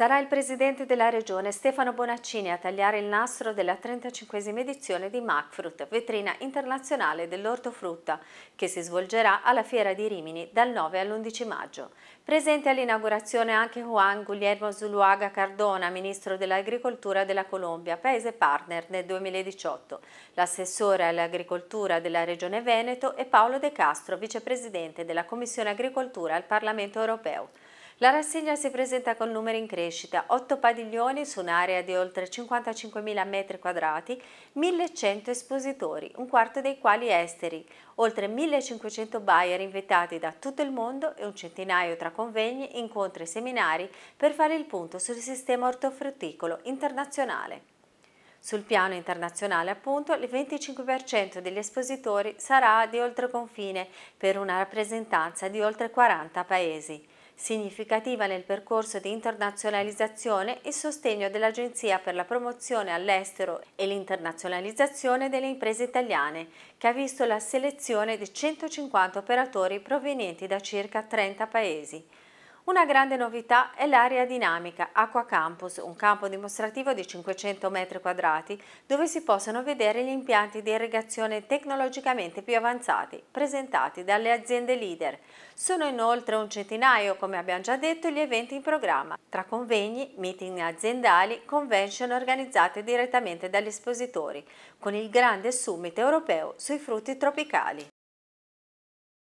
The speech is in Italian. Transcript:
Sarà il presidente della regione Stefano Bonaccini a tagliare il nastro della 35esima edizione di Macfrut, vetrina internazionale dell'ortofrutta, che si svolgerà alla Fiera di Rimini dal 9 all'11 maggio. Presente all'inaugurazione anche Juan Guglielmo Zuluaga Cardona, ministro dell'agricoltura della Colombia, paese partner nel 2018, l'assessore all'agricoltura della regione Veneto e Paolo De Castro, vicepresidente della Commissione Agricoltura al Parlamento Europeo. La rassegna si presenta con numeri in crescita, 8 padiglioni su un'area di oltre 55.000 metri quadrati, 1.100 espositori, un quarto dei quali esteri, oltre 1.500 buyer invitati da tutto il mondo e un centinaio tra convegni, incontri e seminari per fare il punto sul sistema ortofrutticolo internazionale. Sul piano internazionale, appunto, il 25% degli espositori sarà di oltre confine per una rappresentanza di oltre 40 paesi significativa nel percorso di internazionalizzazione e sostegno dell'Agenzia per la promozione all'estero e l'internazionalizzazione delle imprese italiane, che ha visto la selezione di 150 operatori provenienti da circa 30 paesi. Una grande novità è l'area dinamica Aqua Campus, un campo dimostrativo di 500 m2 dove si possono vedere gli impianti di irrigazione tecnologicamente più avanzati presentati dalle aziende leader. Sono inoltre un centinaio, come abbiamo già detto, gli eventi in programma, tra convegni, meeting aziendali, convention organizzate direttamente dagli espositori, con il grande summit europeo sui frutti tropicali.